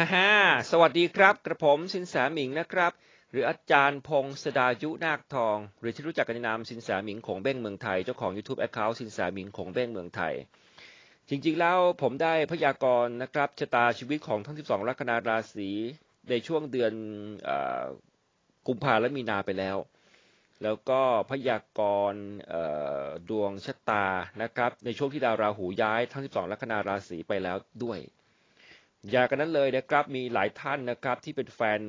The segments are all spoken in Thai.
ฮ่าฮ่าสวัสดีครับกระผมสินแสหมิงนะครับ หรืออาจารย์พงศดายุนาคทอง หรือที่รู้จักกันในามสินแสหมิงของเบ้งเมืองไทย เจ้าของ YouTube Account สินแสหมิงของเบ้งเมืองไทยจริง ๆ แล้วผมได้พยากรณ์นะครับชะตาชีวิตของทั้ง 12 ลัคนาราศี ในช่วงเดือนอกุมภาและมีนาไปแล้ว แล้วก็พยากรณ์ดวงชะตานะครับในช่วงที่ดาวราหูย้ายทั้ง 12 ลัคนาราศีไปแล้วด้วยอย่ากันนั้นเลยนะครับมีหลายท่านนะครับที่เป็นแฟน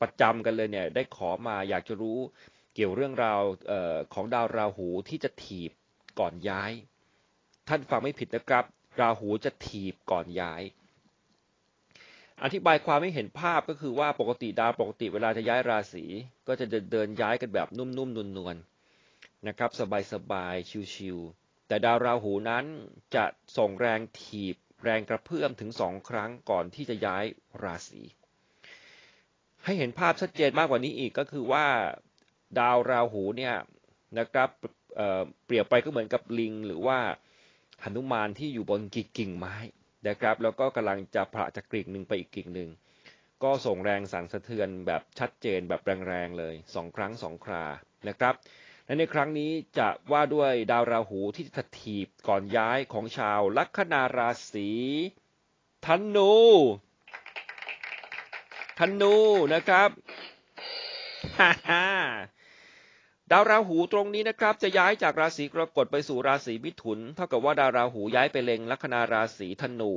ประจำ กันเลยเนี่ยได้ขอมาอยากจะรู้เกี่ยวเรื่องราวออของดาวราหูที่จะถีบก่อนย้าย ท่านฟังไม่ผิดนะครับ ราหูจะถีบก่อนย้าย อธิบายความไม่เห็นภาพก็คือว่าปกติดาว ปกติเวลาจะย้ายราศีก็จะเดินเดินย้ายกันแบบนุ่มๆนวลๆนะครับ สบายๆชิวๆแต่ดาวราหูนั้นจะส่งแรงถีบแรงกระเพื่อมถึงสองครั้งก่อนที่จะย้ายราศี ให้เห็นภาพชัดเจนมากกว่านี้อีกก็คือว่าดาวราหูเนี่ยนะครับเเปรียบไปก็เหมือนกับลิงหรือว่า หนุมานที่อยู่บนกิ่งไม้นะครับ แล้วก็กำลังจะผละจากกิ่งหนึ่งไปอีกกิ่งหนึ่งก็ส่งแรงสั่นสะเทือนแบบชัดเจนแบบแรงๆเลยสองครั้งสองครานะครับและในครั้งนี้จะว่าด้วยดาวราหูที่สถีบก่อนย้ายของชาวลัคนาราศีธนู ธนูนะครับ ฮ่าฮ่าดาวราหูตรงนี้นะครับ จะย้ายจากราศีกรกฎไปสู่ราศีมิถุน เท่ากับว่าดาวราหูย้ายไปเล็งลัคนาราศีธนู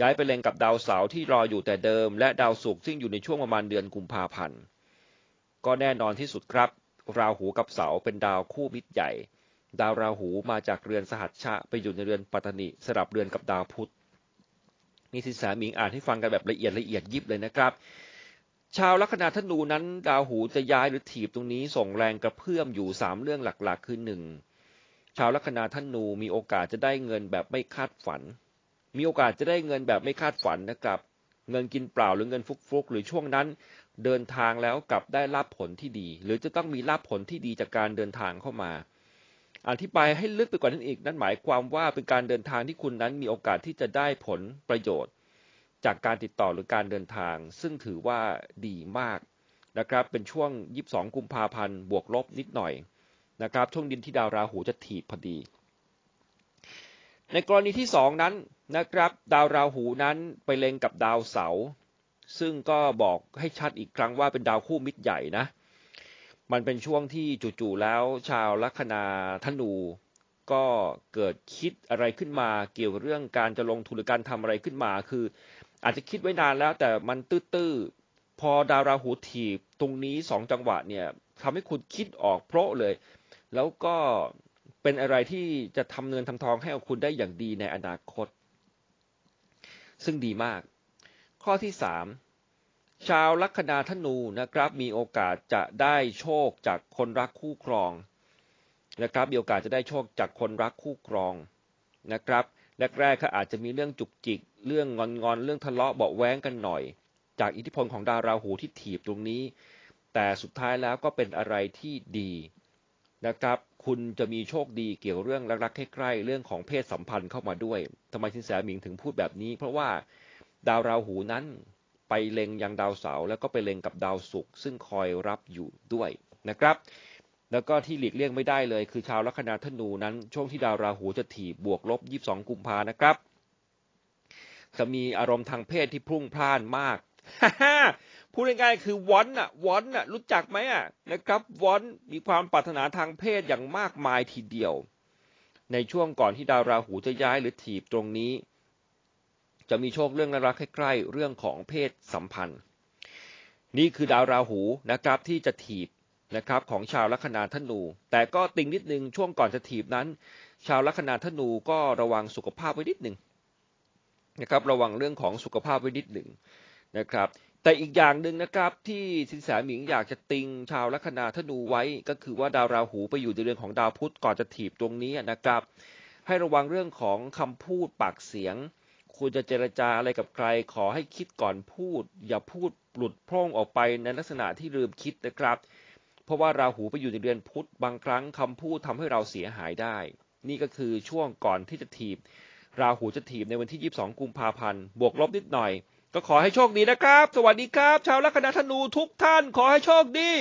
ย้ายไปเล็งกับดาวเสาร์ที่รออยู่แต่เดิม และดาวศุกร์ซึ่งอยู่ในช่วงประมาณเดือนกุมภาพันธ์ ก็แน่นอนที่สุดครับราหูกับเสาเป็นดาวคู่มิตรใหญ่ ดาวราหูมาจากเรือนสหัชชะ ไปอยู่ในเรือนปัตตนิสลับเรือนกับดาวพุธนี่สินสามีอ่านให้ฟังกันแบบละเอียดละเอียดยิบเลยนะครับ ชาวลัคนาธนูนั้น ดาวหูจะย้ายหรือถีบตรงนี้ส่งแรงกระเพื่อมอยู่สามเรื่องหลักๆ คือหนึ่งชาวลัคนาธนูมีโอกาสจะได้เงินแบบไม่คาดฝัน มีโอกาสจะได้เงินแบบไม่คาดฝันนะครับ เงินกินเปล่าหรือเงินฟุกๆหรือช่วงนั้นเดินทางแล้วกลับได้รับผลที่ดี หรือจะต้องมีรับผลที่ดีจากการเดินทางเข้ามา อธิบายให้ลึกไปกว่านั้นอีก นั่นหมายความว่าเป็นการเดินทางที่คุณนั้นมีโอกาสที่จะได้ผลประโยชน์ จากการติดต่อหรือการเดินทาง ซึ่งถือว่าดีมาก นะครับเป็นช่วง22กุมภาพันธ์บวกลบนิดหน่อย นะครับ ช่วงดินที่ดาวราหูจะถีบพอดี ในกรณีที่ 2 นั้นนะครับ ดาวราหูนั้นไปเล็งกับดาวเสาร์ซึ่งก็บอกให้ชัดอีกครั้งว่าเป็นดาวคู่มิตรใหญ่นะ มันเป็นช่วงที่จู่ๆ แล้วชาวลัคนาธนูก็เกิดคิดอะไรขึ้นมา เกี่ยวกับเรื่องการจะลงทุนหรือการทำอะไรขึ้นมาคือ อาจจะคิดไว้นานแล้วแต่มันตื้อๆพอดาวราหูถีบ ตรงนี้สองจังหวะเนี่ยทำให้คุณคิดออกเพราะเลย แล้วก็เป็นอะไรที่จะทำเงินทำทองให้กับคุณได้อย่างดีในอนาคต ซึ่งดีมากข้อที่สามชาวลัคนาธนูนะครับมีโอกาสจะได้โชคจากคนรักคู่ครอง นะครับมีโอกาสจะได้โชคจากคนรักคู่ครองนะครับแรกๆเขาอาจจะมีเรื่องจุกจิกเรื่องงอนงอนเรื่องทะเลาะเบาแว้งกันหน่อย จากอิทธิพลของดาวราหูที่ถีบตรงนี้ แต่สุดท้ายแล้วก็เป็นอะไรที่ดีนะครับคุณจะมีโชคดีเกี่ยวเรื่องรักๆใกล้ๆเรื่องของเพศสัมพันธ์เข้ามาด้วยทำไมสินแสหมิงถึงพูดแบบนี้ เพราะว่าดาวราหูนั้นไปเล็งยังดาวเสาร์แล้วก็ไปเล็งกับดาวศุกร์ซึ่งคอยรับอยู่ด้วยนะครับ แล้วก็ที่หลีกเลี่ยงไม่ได้เลย คือชาวลัคนาธนูนั้นช่วงที่ดาวราหูจะถีบ บวก ลบ22 กุมภานะครับ จะมีอารมณ์ทางเพศที่พุ่งพล่านมากพูดง่ายๆคือวอนอะวอนอะรู้จักไหมอะนะครับวอนมีความปรารถนาทางเพศอย่างมากมายทีเดียว ในช่วงก่อนที่ดาวราหูจะย้ายหรือถีบตรงนี้จะมีโชคเรื่องรักใกล้ๆเรื่องของเพศสัมพันธ์ นี่คือดาวราหูนะครับที่จะถีบนะครับของชาวลัคนาธนู แต่ก็ติงนิดนึงช่วงก่อนจะถีบนั้น ชาวลัคนาธนูก็ระวังสุขภาพไว้นิดหนึ่งนะครับระวังเรื่องของสุขภาพไว้นิดหนึ่งนะครับแต่อีกอย่างหนึ่งนะครับที่สินแสหมิงอยากจะติงชาวลัคนาธนูไว้ก็คือว่าดาวราหูไปอยู่ในเรื่องของดาวพุธก่อนจะถีบตรงนี้นะครับ ให้ระวังเรื่องของคำพูดปากเสียงคุณจะเจรจาอะไรกับใครขอให้คิดก่อนพูด อย่าพูดหลุดพร่องออกไปในลักษณะที่ลืมคิดนะครับ เพราะว่าราหูไปอยู่ในเดือนพุธบางครั้งคำพูดทำให้เราเสียหายได้ นี่ก็คือช่วงก่อนที่จะถีบราหูจะถีบในวันที่ 22 กุมภาพันธ์ บวกลบนิดหน่อย ก็ขอให้โชคดีนะครับ สวัสดีครับ ชาวลัคนาธนูทุกท่านขอให้โชคดี